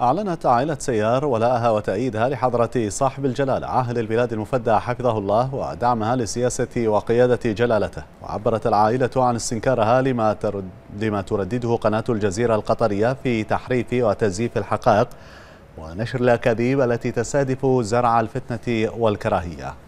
أعلنت عائلة سيار ولاءها وتأييدها لحضرة صاحب الجلالة عاهل البلاد المفدى حفظه الله ودعمها لسياسة وقيادة جلالته وعبرت العائلة عن استنكارها لما, ترد لما تردده قناة الجزيرة القطرية في تحريف وتزييف الحقائق ونشر الأكاذيب التي تستهدف زرع الفتنة والكراهية